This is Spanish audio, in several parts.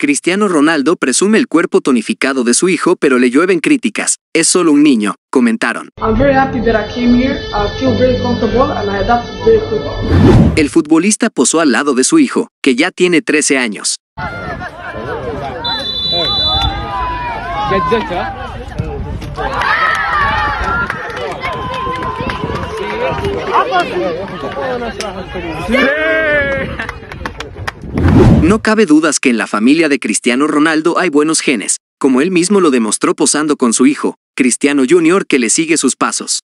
Cristiano Ronaldo presume el cuerpo tonificado de su hijo, pero le llueven críticas. Es solo un niño, comentaron. El futbolista posó al lado de su hijo, que ya tiene 13 años. No cabe dudas que en la familia de Cristiano Ronaldo hay buenos genes, como él mismo lo demostró posando con su hijo, Cristiano Jr., que le sigue sus pasos.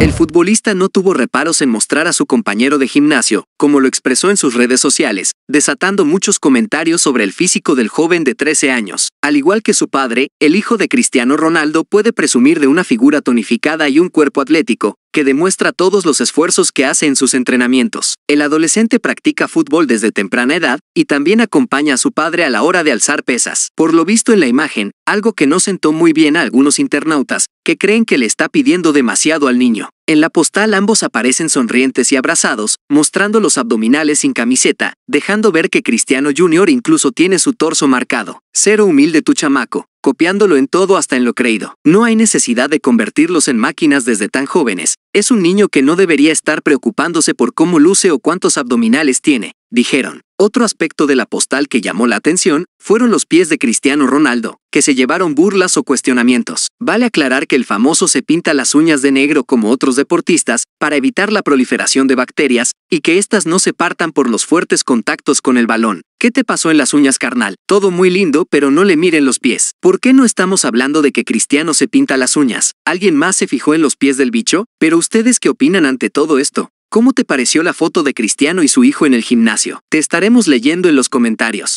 El futbolista no tuvo reparos en mostrar a su compañero de gimnasio, como lo expresó en sus redes sociales, desatando muchos comentarios sobre el físico del joven de 13 años. Al igual que su padre, el hijo de Cristiano Ronaldo puede presumir de una figura tonificada y un cuerpo atlético, que demuestra todos los esfuerzos que hace en sus entrenamientos. El adolescente practica fútbol desde temprana edad y también acompaña a su padre a la hora de alzar pesas. Por lo visto en la imagen, algo que no sentó muy bien a algunos internautas, que creen que le está pidiendo demasiado al niño. En la postal ambos aparecen sonrientes y abrazados, mostrando los abdominales sin camiseta, dejando ver que Cristiano Jr. incluso tiene su torso marcado. Cero humilde tu chamaco, copiándolo en todo hasta en lo creído. No hay necesidad de convertirlos en máquinas desde tan jóvenes. Es un niño que no debería estar preocupándose por cómo luce o cuántos abdominales tiene dijeron. Otro aspecto de la postal que llamó la atención fueron los pies de Cristiano Ronaldo, que se llevaron burlas o cuestionamientos. Vale aclarar que el famoso se pinta las uñas de negro como otros deportistas para evitar la proliferación de bacterias y que éstas no se partan por los fuertes contactos con el balón. ¿Qué te pasó en las uñas, carnal? Todo muy lindo, pero no le miren los pies. ¿Por qué no estamos hablando de que Cristiano se pinta las uñas? ¿Alguien más se fijó en los pies del bicho? Pero ustedes qué opinan ante todo esto? ¿Cómo te pareció la foto de Cristiano y su hijo en el gimnasio? Te estaremos leyendo en los comentarios.